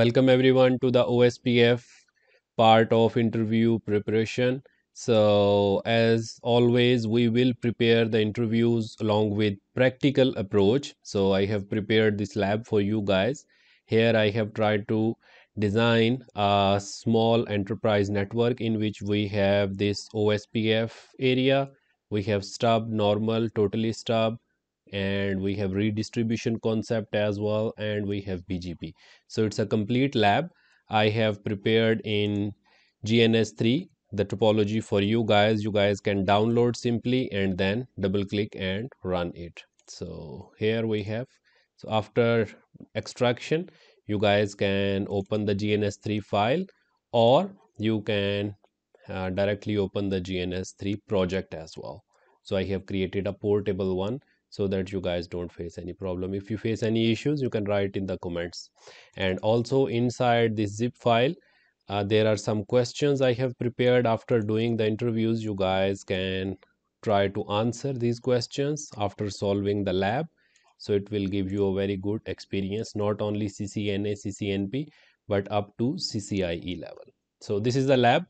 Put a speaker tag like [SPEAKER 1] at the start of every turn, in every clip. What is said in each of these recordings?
[SPEAKER 1] welcome everyone to the ospf part of interview preparation so as always we will prepare the interviews along with practical approach so i have prepared this lab for you guys here i have tried to design a small enterprise network in which we have this ospf area we have stub normal totally stub and we have redistribution concept as well and we have BGP. So it's a complete lab. I have prepared in GNS3 the topology for you guys. You guys can download simply and then double click and run it. So here we have. So after extraction, you guys can open the GNS3 file or you can uh, directly open the GNS3 project as well. So I have created a portable one so that you guys don't face any problem if you face any issues you can write in the comments and also inside this zip file uh, there are some questions i have prepared after doing the interviews you guys can try to answer these questions after solving the lab so it will give you a very good experience not only ccna ccnp but up to ccie level so this is the lab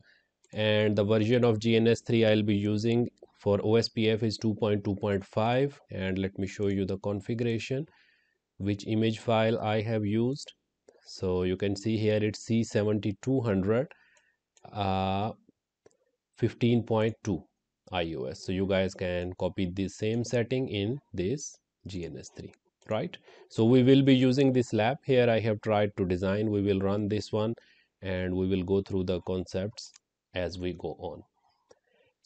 [SPEAKER 1] and the version of gns3 i'll be using for OSPF is 2.2.5 and let me show you the configuration which image file I have used so you can see here it's C7200 uh, 15.2 iOS so you guys can copy the same setting in this GNS3 right so we will be using this lab here I have tried to design we will run this one and we will go through the concepts as we go on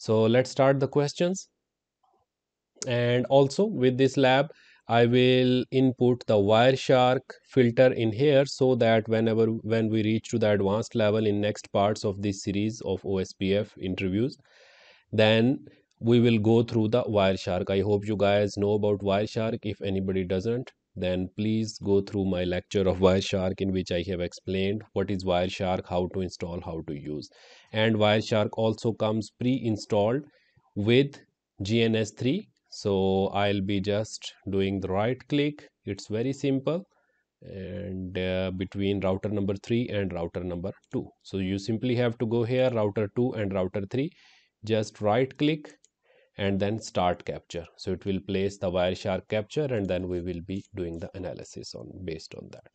[SPEAKER 1] so let's start the questions. And also with this lab, I will input the Wireshark filter in here so that whenever when we reach to the advanced level in next parts of this series of OSPF interviews, then we will go through the Wireshark. I hope you guys know about Wireshark. If anybody doesn't, then please go through my lecture of Wireshark in which I have explained what is Wireshark, how to install, how to use. And Wireshark also comes pre-installed with GNS3. So I'll be just doing the right click. It's very simple and uh, between router number 3 and router number 2. So you simply have to go here router 2 and router 3. Just right click and then start capture so it will place the wireshark capture and then we will be doing the analysis on based on that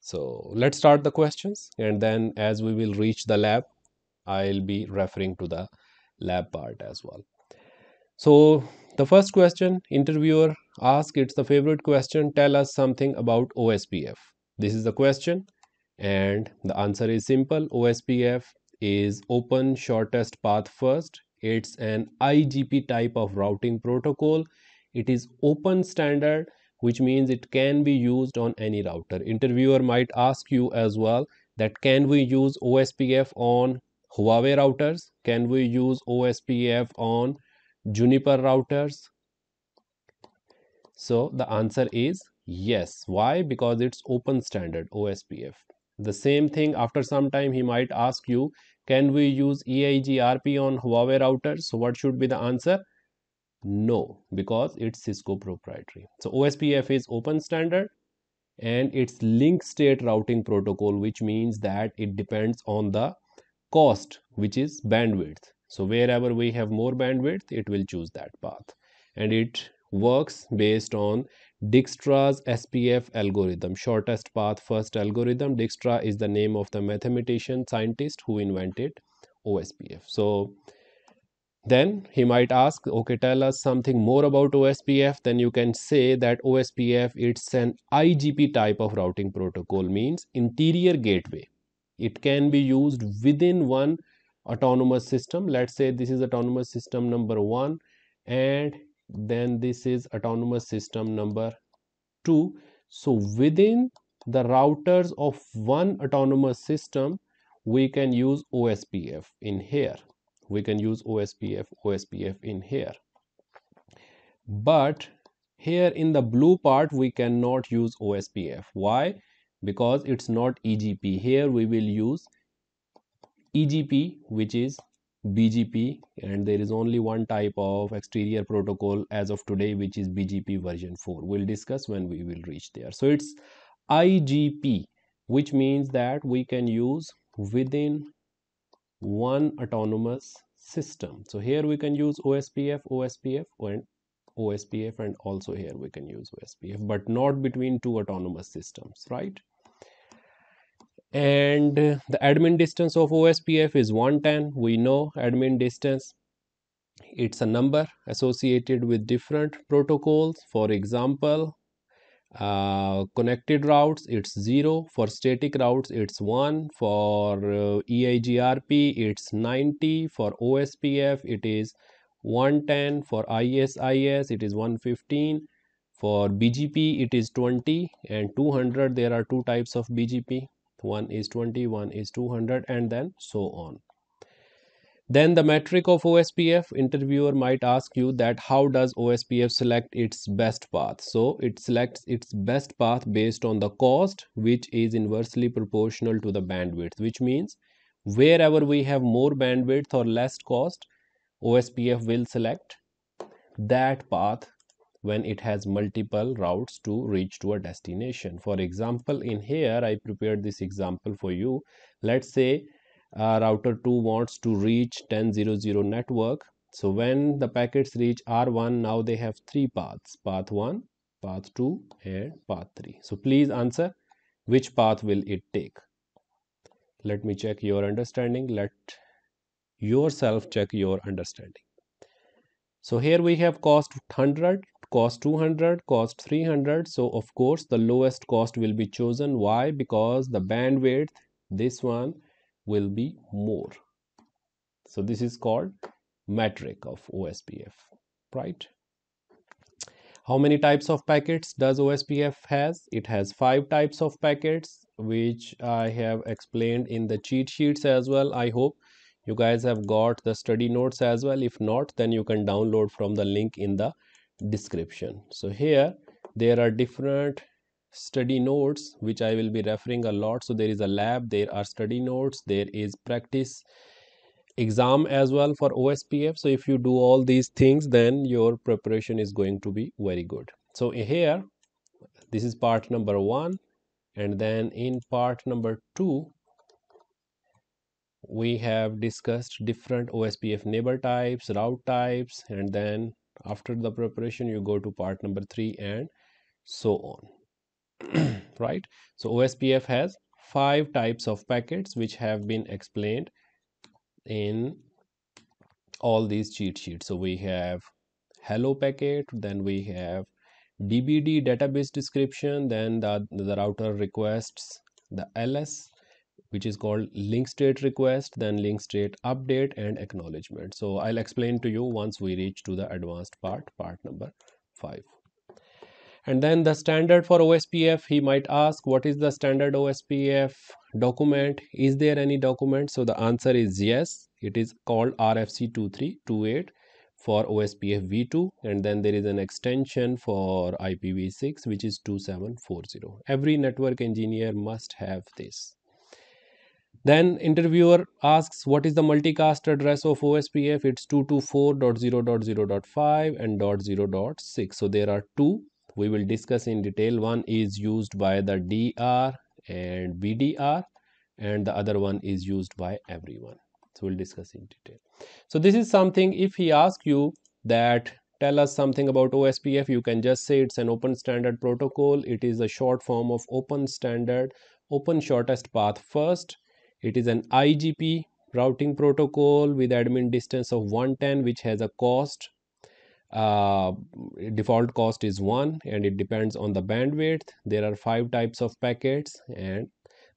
[SPEAKER 1] so let's start the questions and then as we will reach the lab i'll be referring to the lab part as well so the first question interviewer ask it's the favorite question tell us something about ospf this is the question and the answer is simple ospf is open shortest path first it's an IGP type of routing protocol. It is open standard, which means it can be used on any router. Interviewer might ask you as well that can we use OSPF on Huawei routers? Can we use OSPF on Juniper routers? So the answer is yes. Why? Because it's open standard OSPF. The same thing after some time he might ask you can we use EIGRP on Huawei routers? So what should be the answer? No, because it's Cisco proprietary. So OSPF is open standard and it's link state routing protocol which means that it depends on the cost which is bandwidth. So wherever we have more bandwidth it will choose that path and it works based on Dijkstra's SPF algorithm, shortest path first algorithm. Dijkstra is the name of the mathematician scientist who invented OSPF. So then he might ask, okay, tell us something more about OSPF. Then you can say that OSPF, it's an IGP type of routing protocol, means interior gateway. It can be used within one autonomous system. Let's say this is autonomous system number one and then this is autonomous system number two so within the routers of one autonomous system we can use ospf in here we can use ospf ospf in here but here in the blue part we cannot use ospf why because it's not egp here we will use egp which is BGP and there is only one type of exterior protocol as of today which is BGP version 4 we'll discuss when we will reach there so it's IGP which means that we can use within one autonomous system so here we can use OSPF OSPF and OSPF and also here we can use OSPF but not between two autonomous systems right and the admin distance of OSPF is 110 we know admin distance it's a number associated with different protocols for example uh, connected routes it's 0 for static routes it's 1 for uh, EIGRP it's 90 for OSPF it is 110 for ISIS it is 115 for BGP it is 20 and 200 there are two types of BGP 1 is 20 1 is 200 and then so on then the metric of OSPF interviewer might ask you that how does OSPF select its best path. So it selects its best path based on the cost which is inversely proportional to the bandwidth which means wherever we have more bandwidth or less cost OSPF will select that path when it has multiple routes to reach to a destination. For example, in here, I prepared this example for you. Let's say uh, router 2 wants to reach 10.0.0 network. So when the packets reach R1, now they have three paths, path 1, path 2 and path 3. So please answer which path will it take. Let me check your understanding. Let yourself check your understanding. So here we have cost 100, cost 200, cost 300. So of course the lowest cost will be chosen. Why? Because the bandwidth, this one will be more. So this is called metric of OSPF, right? How many types of packets does OSPF has? It has five types of packets, which I have explained in the cheat sheets as well, I hope you guys have got the study notes as well if not then you can download from the link in the description so here there are different study notes which i will be referring a lot so there is a lab there are study notes there is practice exam as well for ospf so if you do all these things then your preparation is going to be very good so here this is part number one and then in part number two we have discussed different OSPF neighbor types, route types, and then after the preparation, you go to part number three and so on. right? So, OSPF has five types of packets which have been explained in all these cheat sheets. So, we have hello packet, then we have DBD database description, then the, the router requests the ls which is called link state request then link state update and acknowledgement so i'll explain to you once we reach to the advanced part part number 5 and then the standard for ospf he might ask what is the standard ospf document is there any document so the answer is yes it is called rfc 2328 for ospf v2 and then there is an extension for ipv6 which is 2740 every network engineer must have this then interviewer asks what is the multicast address of OSPF? It's 224.0.0.5 and .0.6. So there are two we will discuss in detail. One is used by the DR and BDR and the other one is used by everyone. So we'll discuss in detail. So this is something if he asks you that tell us something about OSPF, you can just say it's an open standard protocol. It is a short form of open standard, open shortest path first it is an IGP routing protocol with admin distance of 110 which has a cost uh, default cost is 1 and it depends on the bandwidth there are five types of packets and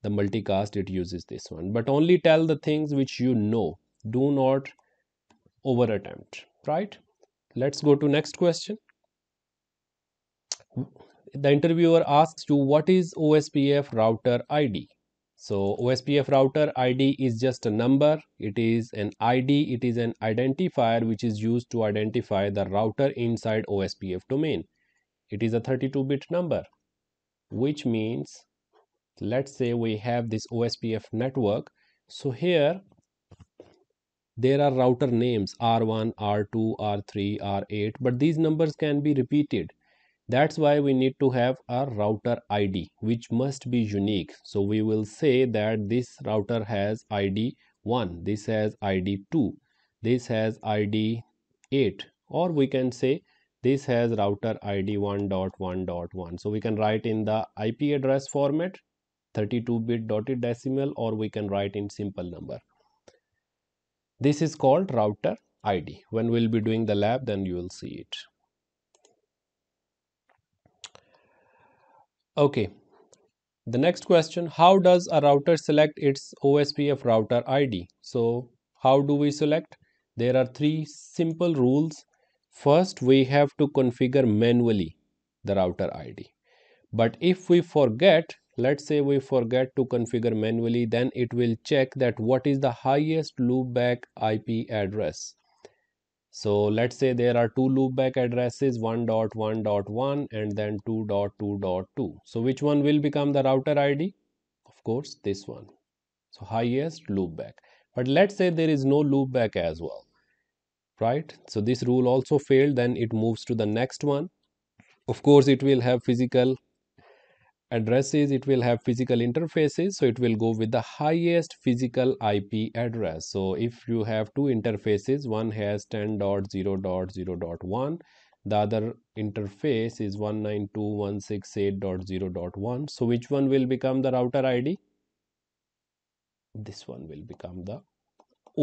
[SPEAKER 1] the multicast it uses this one but only tell the things which you know do not over attempt right let's go to next question the interviewer asks you what is ospf router id so OSPF router ID is just a number. It is an ID. It is an identifier which is used to identify the router inside OSPF domain. It is a 32 bit number, which means let's say we have this OSPF network. So here there are router names R1, R2, R3, R8, but these numbers can be repeated that's why we need to have a router id which must be unique so we will say that this router has id 1 this has id 2 this has id 8 or we can say this has router id 1.1.1 so we can write in the ip address format 32 bit dotted decimal or we can write in simple number this is called router id when we'll be doing the lab then you will see it Okay. The next question, how does a router select its OSPF router ID? So how do we select? There are three simple rules. First, we have to configure manually the router ID. But if we forget, let's say we forget to configure manually, then it will check that what is the highest loopback IP address so let's say there are two loopback addresses 1.1.1 and then 2.2.2. So which one will become the router ID? Of course, this one. So highest loopback. But let's say there is no loopback as well, right? So this rule also failed, then it moves to the next one. Of course, it will have physical addresses it will have physical interfaces so it will go with the highest physical ip address so if you have two interfaces one has 10.0.0.1 the other interface is 192.168.0.1 so which one will become the router id this one will become the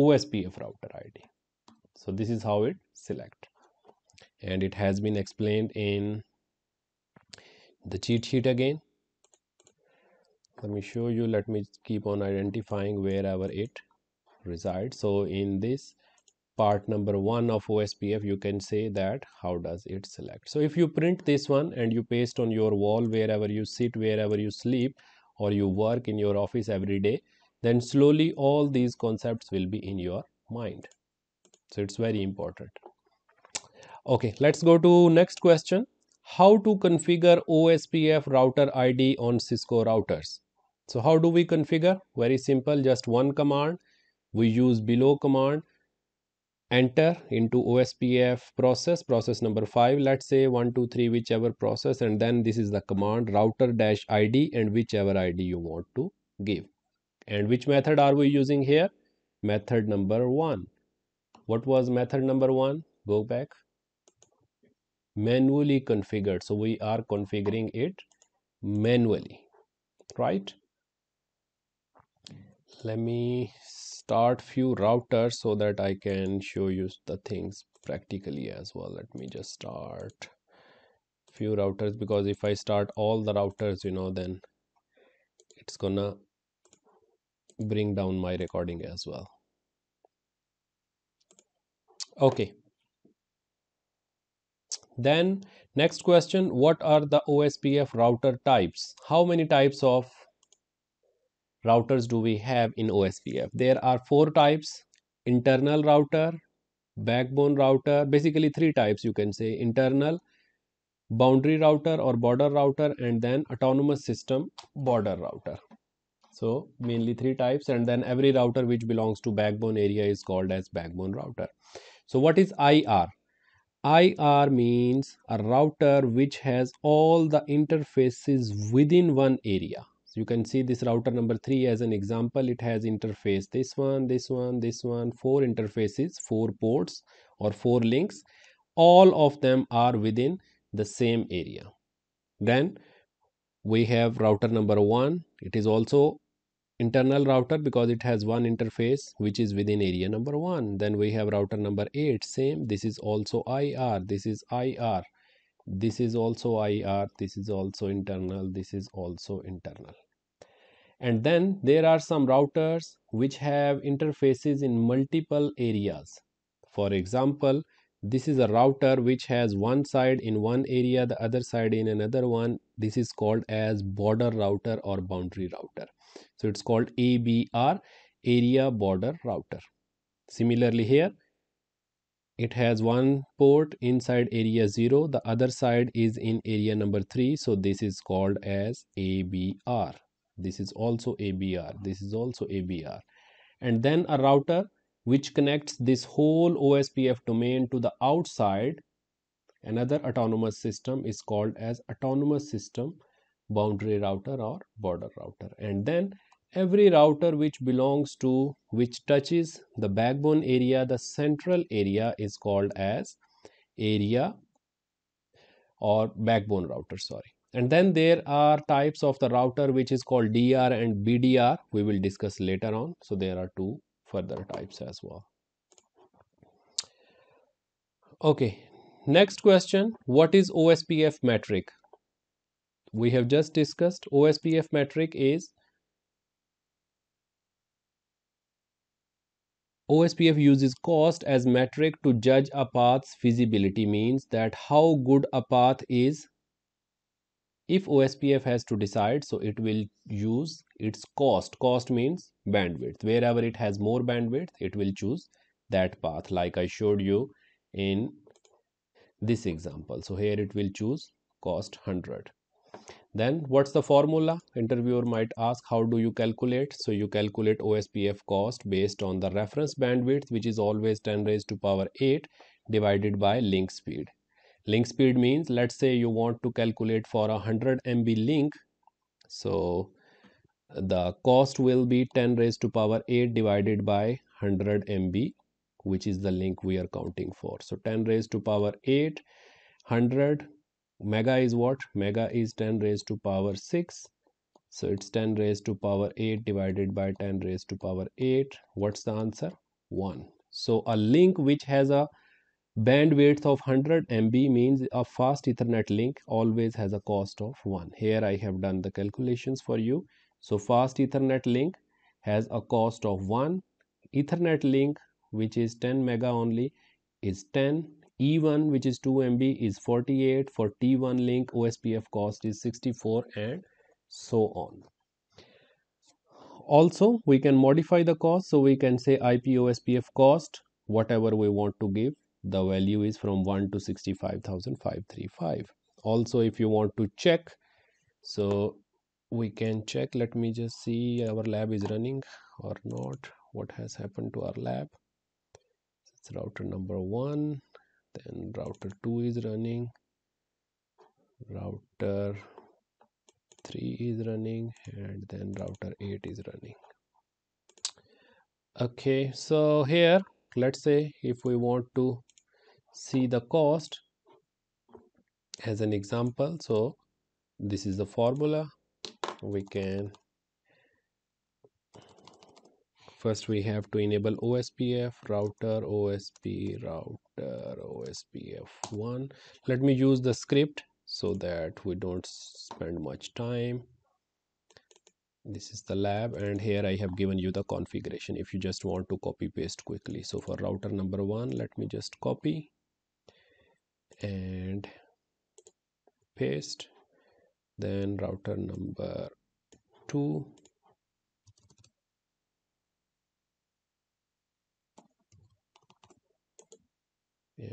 [SPEAKER 1] ospf router id so this is how it select and it has been explained in the cheat sheet again let me show you let me keep on identifying wherever it resides so in this part number one of OSPF you can say that how does it select so if you print this one and you paste on your wall wherever you sit wherever you sleep or you work in your office every day then slowly all these concepts will be in your mind so it's very important okay let's go to next question how to configure ospf router id on cisco routers so how do we configure? Very simple, just one command. We use below command, enter into OSPF process, process number five, let's say one, two, three, whichever process. And then this is the command router dash ID and whichever ID you want to give. And which method are we using here? Method number one. What was method number one? Go back manually configured so we are configuring it manually right let me start few routers so that I can show you the things practically as well let me just start few routers because if I start all the routers you know then it's gonna bring down my recording as well okay then next question what are the ospf router types how many types of routers do we have in OSPF? There are four types, internal router, backbone router, basically three types you can say, internal, boundary router or border router and then autonomous system border router. So mainly three types and then every router which belongs to backbone area is called as backbone router. So what is IR? IR means a router which has all the interfaces within one area you can see this router number 3 as an example it has interface this one this one this one four interfaces four ports or four links all of them are within the same area then we have router number 1 it is also internal router because it has one interface which is within area number 1 then we have router number 8 same this is also IR this is IR this is also IR this is also internal this is also internal and then there are some routers which have interfaces in multiple areas for example this is a router which has one side in one area the other side in another one this is called as border router or boundary router so it's called abr area border router similarly here it has one port inside area 0 the other side is in area number 3 so this is called as ABR this is also ABR this is also ABR and then a router which connects this whole OSPF domain to the outside another autonomous system is called as autonomous system boundary router or border router and then every router which belongs to which touches the backbone area the central area is called as area or backbone router sorry and then there are types of the router which is called DR and BDR we will discuss later on so there are two further types as well okay next question what is OSPF metric we have just discussed OSPF metric is OSPF uses cost as metric to judge a path's feasibility means that how good a path is. If OSPF has to decide, so it will use its cost. Cost means bandwidth. Wherever it has more bandwidth, it will choose that path like I showed you in this example. So here it will choose cost 100. Then what's the formula? Interviewer might ask how do you calculate? So you calculate OSPF cost based on the reference bandwidth which is always 10 raised to power 8 divided by link speed. Link speed means let's say you want to calculate for a 100 MB link. So the cost will be 10 raised to power 8 divided by 100 MB which is the link we are counting for. So 10 raised to power 8 100 mega is what mega is 10 raised to power 6 so it's 10 raised to power 8 divided by 10 raised to power 8 what's the answer 1 so a link which has a bandwidth of 100 MB means a fast ethernet link always has a cost of 1 here I have done the calculations for you so fast ethernet link has a cost of 1 ethernet link which is 10 mega only is 10 E1 which is 2 MB is 48 for T1 link OSPF cost is 64 and so on also we can modify the cost so we can say IP OSPF cost whatever we want to give the value is from 1 to 65535 also if you want to check so we can check let me just see our lab is running or not what has happened to our lab it's router number one then router 2 is running router 3 is running and then router 8 is running okay so here let's say if we want to see the cost as an example so this is the formula we can first we have to enable ospf router osp router ospf1 let me use the script so that we don't spend much time this is the lab and here i have given you the configuration if you just want to copy paste quickly so for router number one let me just copy and paste then router number two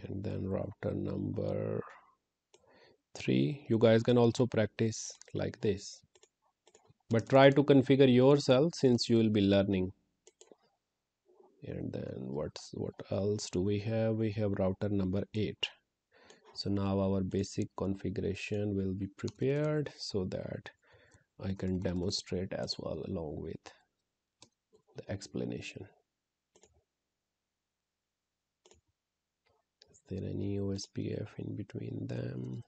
[SPEAKER 1] and then router number three you guys can also practice like this but try to configure yourself since you will be learning and then what's what else do we have we have router number eight so now our basic configuration will be prepared so that I can demonstrate as well along with the explanation there any OSPF in between them?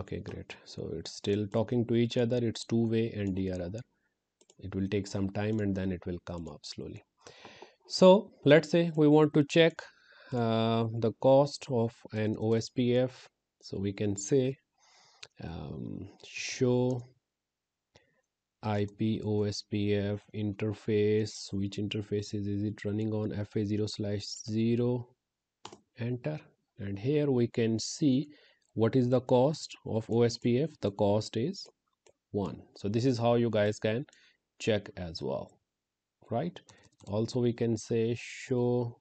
[SPEAKER 1] okay great so it's still talking to each other it's two way and dr other it will take some time and then it will come up slowly so let's say we want to check uh, the cost of an ospf so we can say um, show IP OSPF interface, which interface is, is it running on FA0 slash 0, enter. And here we can see what is the cost of OSPF. The cost is 1. So this is how you guys can check as well, right? Also, we can say show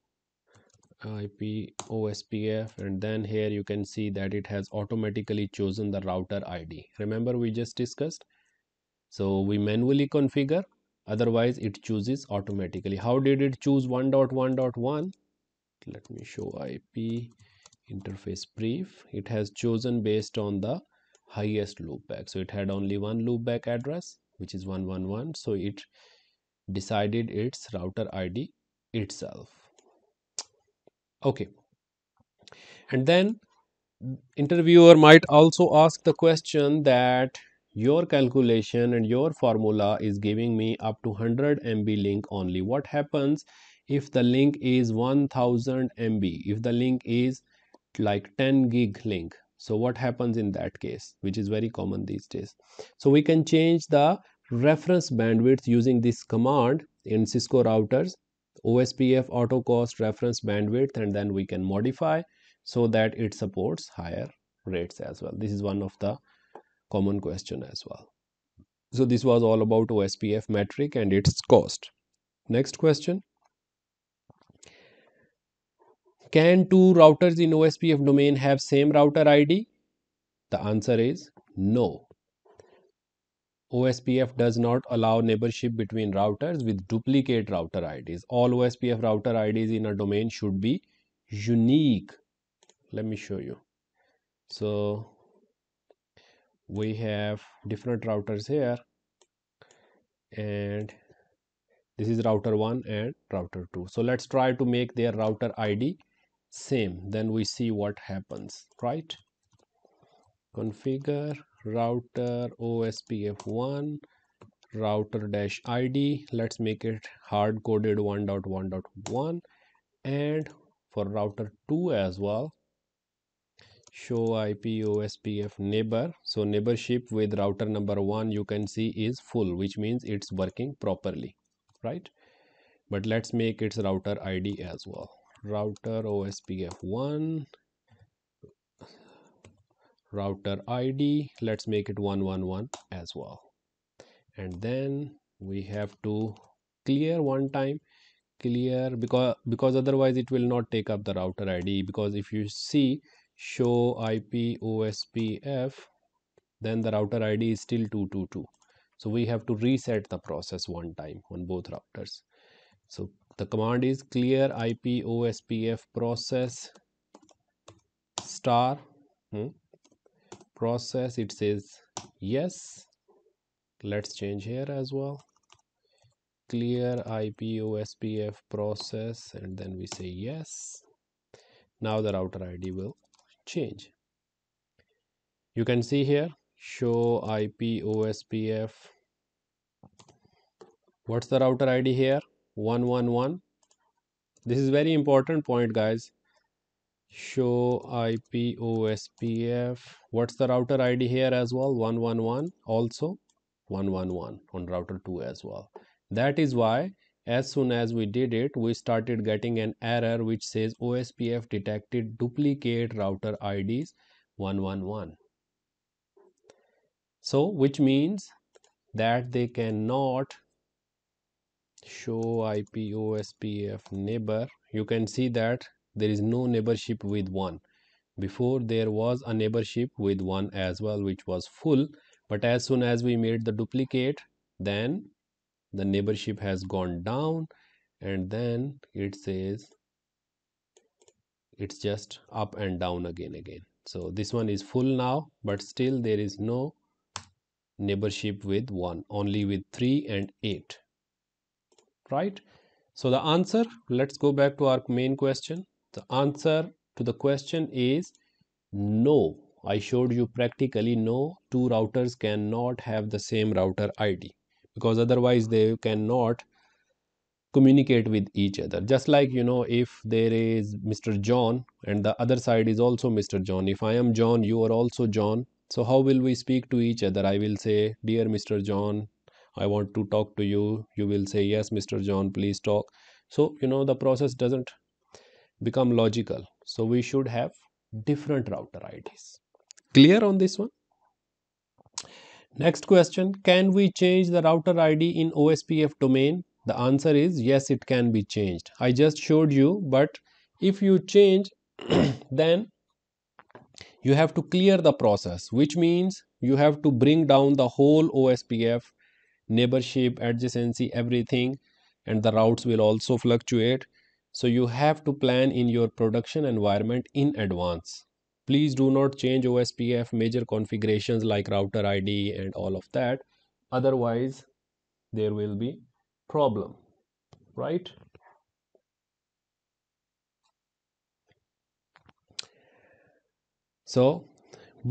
[SPEAKER 1] IP OSPF and then here you can see that it has automatically chosen the router ID. Remember we just discussed so we manually configure otherwise it chooses automatically how did it choose 1.1.1 let me show ip interface brief it has chosen based on the highest loopback so it had only one loopback address which is 111 so it decided its router id itself okay and then interviewer might also ask the question that your calculation and your formula is giving me up to 100 MB link only. What happens if the link is 1000 MB? If the link is like 10 gig link. So what happens in that case, which is very common these days. So we can change the reference bandwidth using this command in Cisco routers, OSPF auto cost reference bandwidth, and then we can modify so that it supports higher rates as well. This is one of the common question as well. So this was all about OSPF metric and its cost. Next question. Can two routers in OSPF domain have same router ID? The answer is no. OSPF does not allow neighborship between routers with duplicate router IDs. All OSPF router IDs in a domain should be unique. Let me show you. So we have different routers here and this is router 1 and router 2 so let's try to make their router id same then we see what happens right configure router ospf1 router dash id let's make it hard coded 1.1.1 and for router 2 as well show IP OSPF neighbor so neighborship with router number one you can see is full which means it's working properly right but let's make its router ID as well router OSPF1 router ID let's make it 111 as well and then we have to clear one time clear because because otherwise it will not take up the router ID because if you see show IP OSPF then the router ID is still 222 so we have to reset the process one time on both routers so the command is clear IP OSPF process star hmm, process it says yes let's change here as well clear IP OSPF process and then we say yes now the router ID will change. You can see here show IP OSPF. What's the router ID here? 111. This is very important point guys. Show IP OSPF. What's the router ID here as well? 111 also 111 on router 2 as well. That is why as soon as we did it, we started getting an error which says OSPF detected duplicate router IDs 111. So, which means that they cannot show IP OSPF neighbor. You can see that there is no neighborship with one. Before there was a neighborship with one as well, which was full. But as soon as we made the duplicate, then the neighborship has gone down and then it says it's just up and down again again so this one is full now but still there is no neighborship with 1 only with 3 and 8 right so the answer let's go back to our main question the answer to the question is no I showed you practically no two routers cannot have the same router ID because otherwise they cannot communicate with each other just like you know if there is mr john and the other side is also mr john if i am john you are also john so how will we speak to each other i will say dear mr john i want to talk to you you will say yes mr john please talk so you know the process doesn't become logical so we should have different router ids clear on this one Next question, can we change the router ID in OSPF domain? The answer is yes, it can be changed. I just showed you, but if you change, then you have to clear the process, which means you have to bring down the whole OSPF, neighborship, adjacency, everything, and the routes will also fluctuate. So you have to plan in your production environment in advance please do not change ospf major configurations like router id and all of that otherwise there will be problem right so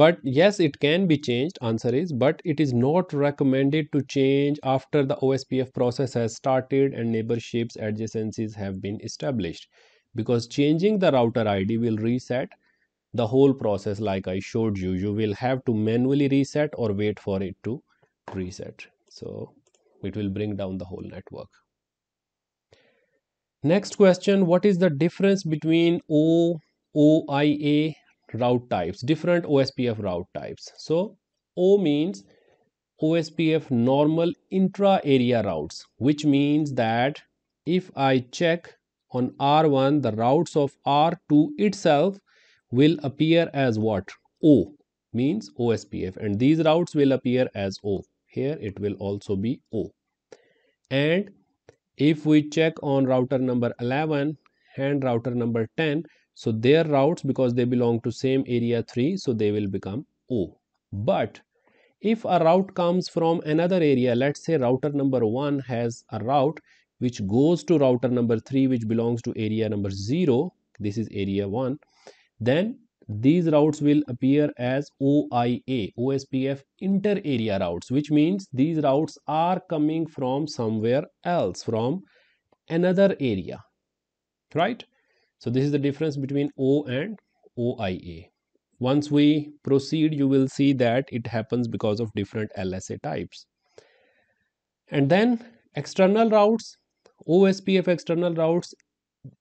[SPEAKER 1] but yes it can be changed answer is but it is not recommended to change after the ospf process has started and neighborships adjacencies have been established because changing the router id will reset the whole process like I showed you you will have to manually reset or wait for it to reset so it will bring down the whole network next question what is the difference between O OIA route types different OSPF route types so O means OSPF normal intra area routes which means that if I check on R1 the routes of R2 itself will appear as what? O means OSPF and these routes will appear as O. Here it will also be O. And if we check on router number 11 and router number 10, so their routes because they belong to same area 3, so they will become O. But if a route comes from another area, let's say router number 1 has a route which goes to router number 3 which belongs to area number 0, this is area 1 then these routes will appear as OIA, OSPF inter-area routes, which means these routes are coming from somewhere else, from another area, right? So this is the difference between O and OIA. Once we proceed, you will see that it happens because of different LSA types. And then external routes, OSPF external routes,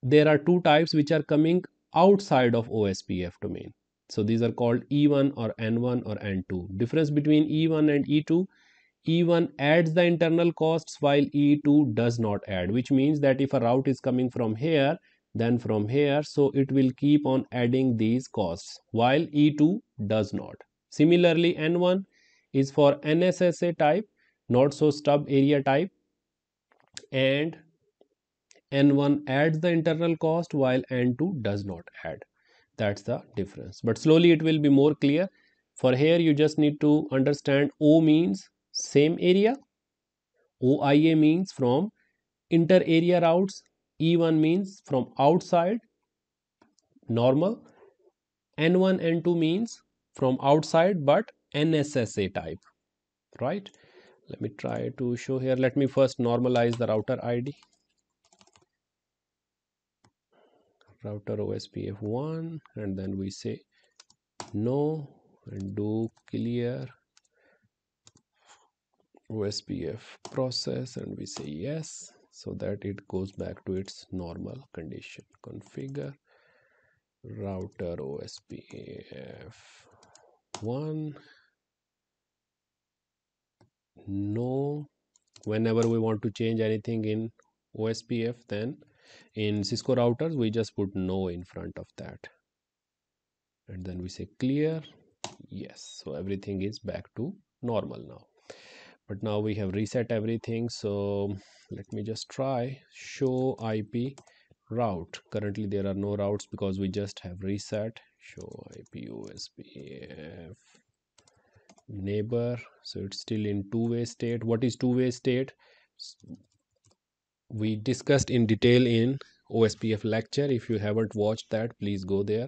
[SPEAKER 1] there are two types which are coming outside of OSPF domain. So these are called E1 or N1 or N2. Difference between E1 and E2, E1 adds the internal costs while E2 does not add, which means that if a route is coming from here, then from here, so it will keep on adding these costs while E2 does not. Similarly, N1 is for NSSA type, not so stub area type and N1 adds the internal cost while N2 does not add. That's the difference. But slowly it will be more clear. For here you just need to understand O means same area. OIA means from inter area routes. E1 means from outside normal. N1 N2 means from outside but NSSA type. Right? Let me try to show here. Let me first normalize the router ID. router ospf1 and then we say no and do clear ospf process and we say yes so that it goes back to its normal condition configure router ospf1 no whenever we want to change anything in ospf then in Cisco routers we just put no in front of that and then we say clear yes so everything is back to normal now but now we have reset everything so let me just try show IP route currently there are no routes because we just have reset show IP USBF neighbor so it's still in two-way state what is two-way state we discussed in detail in ospf lecture if you haven't watched that please go there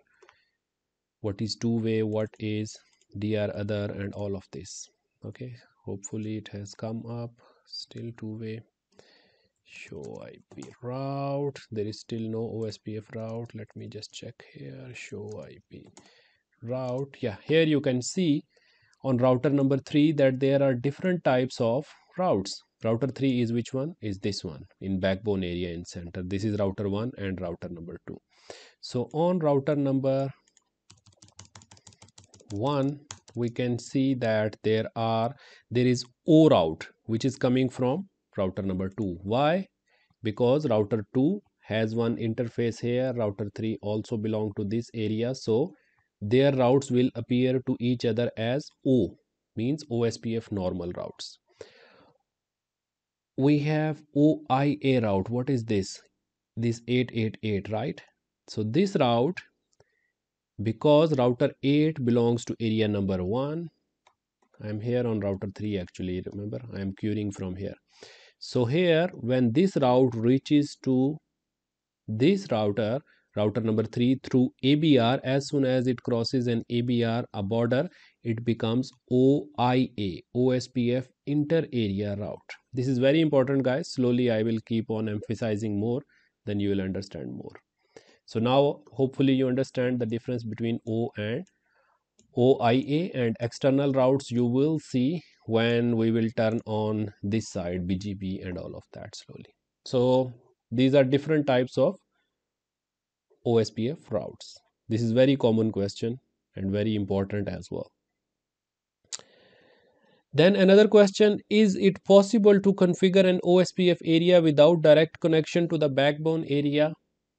[SPEAKER 1] what is two way what is dr other and all of this okay hopefully it has come up still two way show ip route there is still no ospf route let me just check here show ip route yeah here you can see on router number three that there are different types of routes router 3 is which one is this one in backbone area in center this is router 1 and router number 2 so on router number 1 we can see that there are there is o route which is coming from router number 2 why because router 2 has one interface here router 3 also belong to this area so their routes will appear to each other as o means ospf normal routes we have OIA route. What is this? This 888, right? So this route, because router 8 belongs to area number 1, I'm here on router 3 actually, remember? I'm queuing from here. So here, when this route reaches to this router, router number 3 through ABR as soon as it crosses an ABR a border it becomes OIA OSPF inter area route this is very important guys slowly I will keep on emphasizing more then you will understand more so now hopefully you understand the difference between O and OIA and external routes you will see when we will turn on this side BGP and all of that slowly so these are different types of OSPF routes? This is very common question and very important as well. Then another question, is it possible to configure an OSPF area without direct connection to the backbone area?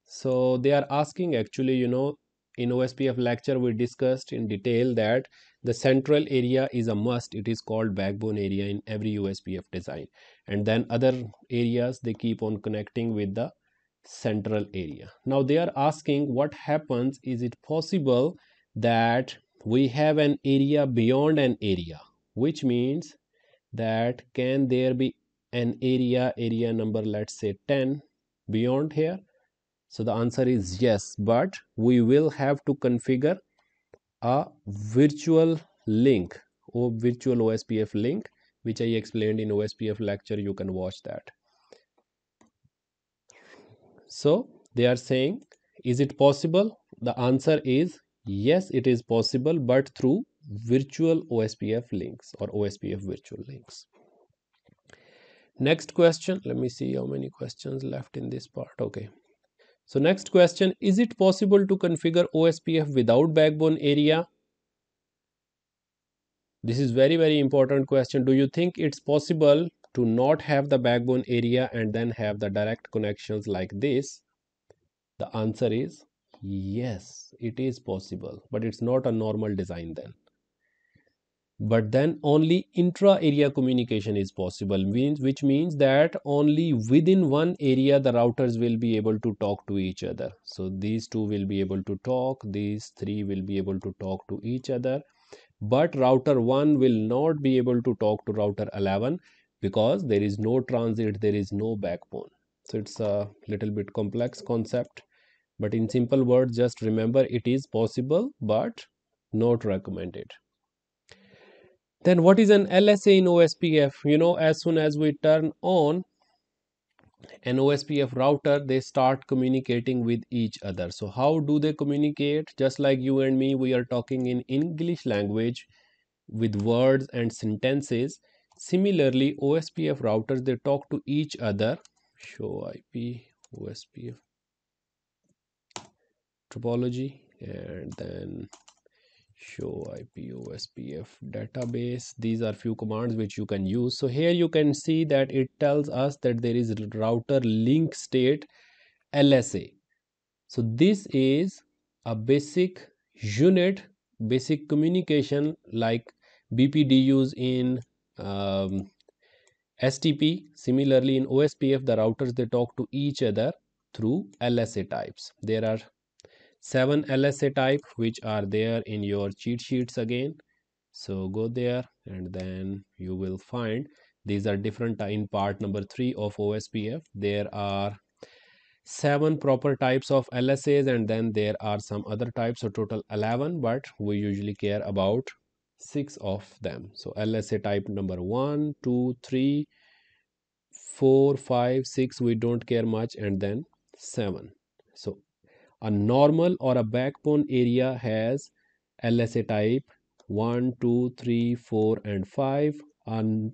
[SPEAKER 1] So they are asking actually, you know, in OSPF lecture we discussed in detail that the central area is a must. It is called backbone area in every OSPF design. And then other areas they keep on connecting with the central area. Now they are asking what happens is it possible that we have an area beyond an area which means that can there be an area area number let's say 10 beyond here so the answer is yes but we will have to configure a virtual link or virtual ospf link which i explained in ospf lecture you can watch that so they are saying, is it possible? The answer is yes, it is possible, but through virtual OSPF links or OSPF virtual links. Next question, let me see how many questions left in this part. Okay. So next question, is it possible to configure OSPF without backbone area? This is very, very important question. Do you think it's possible to not have the backbone area and then have the direct connections like this? The answer is yes, it is possible, but it's not a normal design then. But then only intra area communication is possible, which means that only within one area the routers will be able to talk to each other. So these two will be able to talk, these three will be able to talk to each other but router 1 will not be able to talk to router 11 because there is no transit there is no backbone so it's a little bit complex concept but in simple words just remember it is possible but not recommended then what is an lsa in ospf you know as soon as we turn on an ospf router they start communicating with each other so how do they communicate just like you and me we are talking in english language with words and sentences Similarly, OSPF routers, they talk to each other. Show IP, OSPF topology, and then show IP, OSPF database. These are few commands which you can use. So here you can see that it tells us that there is router link state LSA. So this is a basic unit, basic communication like BPDUs in um, STP. Similarly, in OSPF, the routers they talk to each other through LSA types. There are seven LSA type which are there in your cheat sheets again. So go there and then you will find these are different in part number three of OSPF. There are seven proper types of LSAs and then there are some other types so total 11 but we usually care about six of them so lsa type number one two three four five six we don't care much and then seven so a normal or a backbone area has lsa type one two three four and five and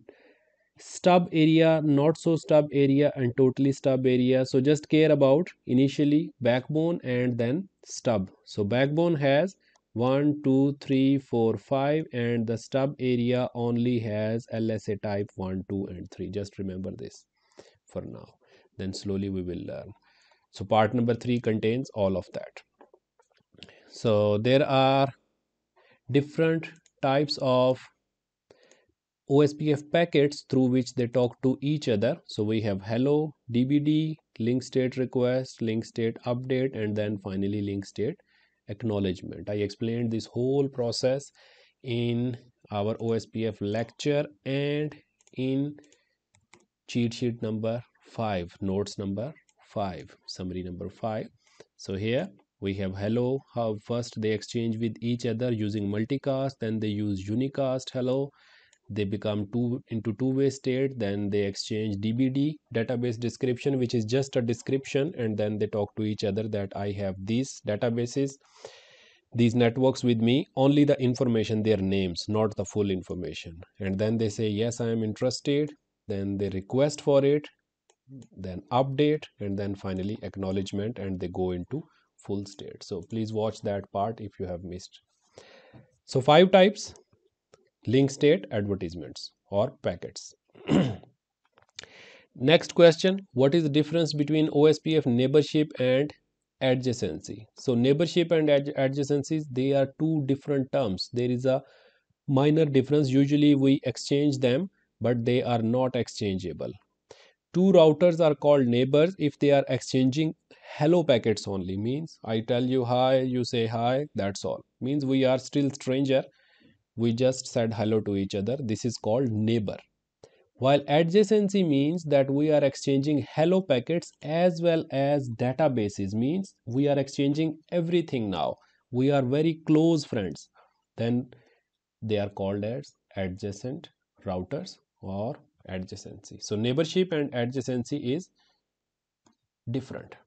[SPEAKER 1] stub area not so stub area and totally stub area so just care about initially backbone and then stub so backbone has 1, 2, 3, 4, 5 and the stub area only has LSA type 1, 2 and 3. Just remember this for now. Then slowly we will learn. So part number 3 contains all of that. So there are different types of OSPF packets through which they talk to each other. So we have hello, DBD, link state request, link state update, and then finally link state acknowledgement i explained this whole process in our ospf lecture and in cheat sheet number 5 notes number 5 summary number 5 so here we have hello how first they exchange with each other using multicast then they use unicast hello they become two into two-way state then they exchange dbd database description which is just a description and then they talk to each other that i have these databases these networks with me only the information their names not the full information and then they say yes i am interested then they request for it then update and then finally acknowledgement and they go into full state so please watch that part if you have missed so five types link state advertisements or packets. Next question, what is the difference between OSPF neighborship and adjacency? So neighborship and adjacencies, they are two different terms. There is a minor difference. Usually we exchange them, but they are not exchangeable. Two routers are called neighbors if they are exchanging hello packets only means I tell you hi, you say hi, that's all. Means we are still stranger we just said hello to each other this is called neighbor while adjacency means that we are exchanging hello packets as well as databases means we are exchanging everything now we are very close friends then they are called as adjacent routers or adjacency so neighborship and adjacency is different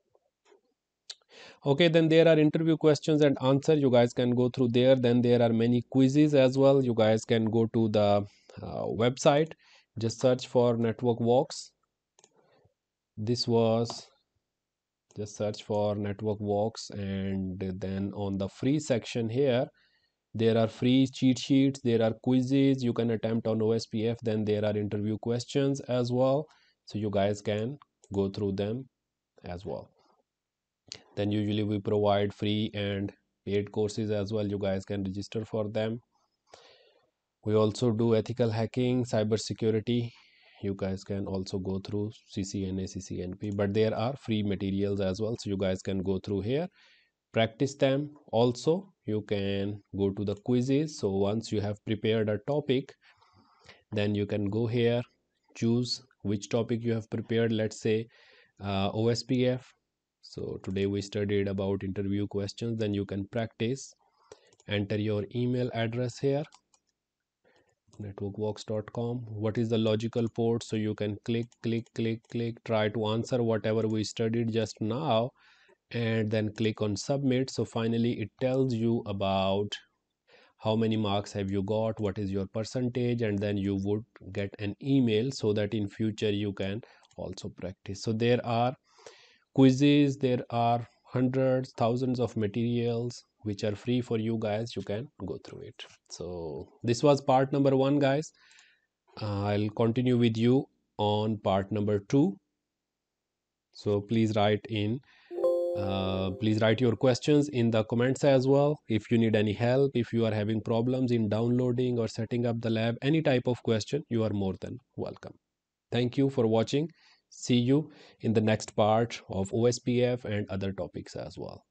[SPEAKER 1] okay then there are interview questions and answer you guys can go through there then there are many quizzes as well you guys can go to the uh, website just search for network walks this was just search for network walks and then on the free section here there are free cheat sheets there are quizzes you can attempt on ospf then there are interview questions as well so you guys can go through them as well then usually we provide free and paid courses as well you guys can register for them we also do ethical hacking cyber security you guys can also go through ccna ccnp but there are free materials as well so you guys can go through here practice them also you can go to the quizzes so once you have prepared a topic then you can go here choose which topic you have prepared let's say uh, ospf so today we studied about interview questions then you can practice enter your email address here networkworks.com what is the logical port so you can click click click click try to answer whatever we studied just now and then click on submit so finally it tells you about how many marks have you got what is your percentage and then you would get an email so that in future you can also practice so there are quizzes there are hundreds thousands of materials which are free for you guys you can go through it so this was part number one guys uh, i'll continue with you on part number two so please write in uh, please write your questions in the comments as well if you need any help if you are having problems in downloading or setting up the lab any type of question you are more than welcome thank you for watching See you in the next part of OSPF and other topics as well.